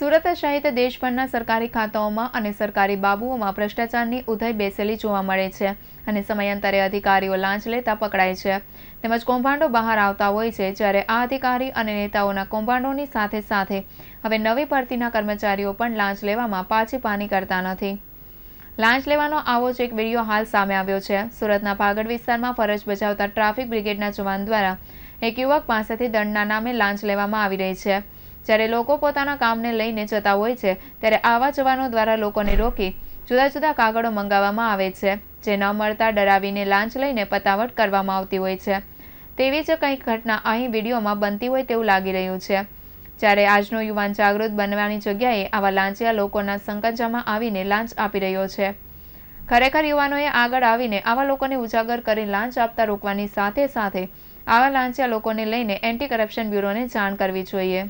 સુરત સહિત દેશભરના સરકારી ખાતાઓમાં અને સરકારી બાબુઓમાં ભ્રષ્ટાચારની ઉદય બેસેલી જોવા મળે છે અને સમયાંતરે અધિકારીઓ લાંચ લેતા પકડાય છે તેમજ કૌભાંડો બહાર આવતા હોય છે જ્યારે આ અધિકારી અને નેતાઓના કૌભાંડોની સાથે સાથે હવે નવી ભરતીના કર્મચારીઓ પણ લાંચ લેવામાં પાછી પાની કરતા નથી લાંચ લેવાનો આવો જ એક વિડીયો હાલ સામે આવ્યો છે સુરતના ભાગડ વિસ્તારમાં ફરજ બજાવતા ટ્રાફિક બ્રિગેડના જવાન દ્વારા એક યુવક પાસેથી દંડના નામે લાંચ લેવામાં આવી રહી છે જ્યારે લોકો પોતાના કામને લઈને જતા હોય છે ત્યારે આવા જવાનો દ્વારા લોકોને રોકી જુદા જુદા કાગળો મંગાવવામાં આવે છે જે ન મળતા ડરાવીને લાંચ લઈને પતાવટ કરવામાં આવતી હોય છે તેવી જ કંઈક ઘટના અહીં વિડીયોમાં બનતી હોય તેવું લાગી રહ્યું છે જ્યારે આજનો યુવાન જાગૃત બનવાની જગ્યાએ આવા લાંચિયા લોકોના સંકંજામાં આવીને લાંચ આપી રહ્યો છે ખરેખર યુવાનોએ આગળ આવીને આવા લોકોને ઉજાગર કરી લાંચ આપતા રોકવાની સાથે સાથે આવા લાંચિયા લોકોને લઈને એન્ટી કરપ્શન બ્યુરોને જાણ કરવી જોઈએ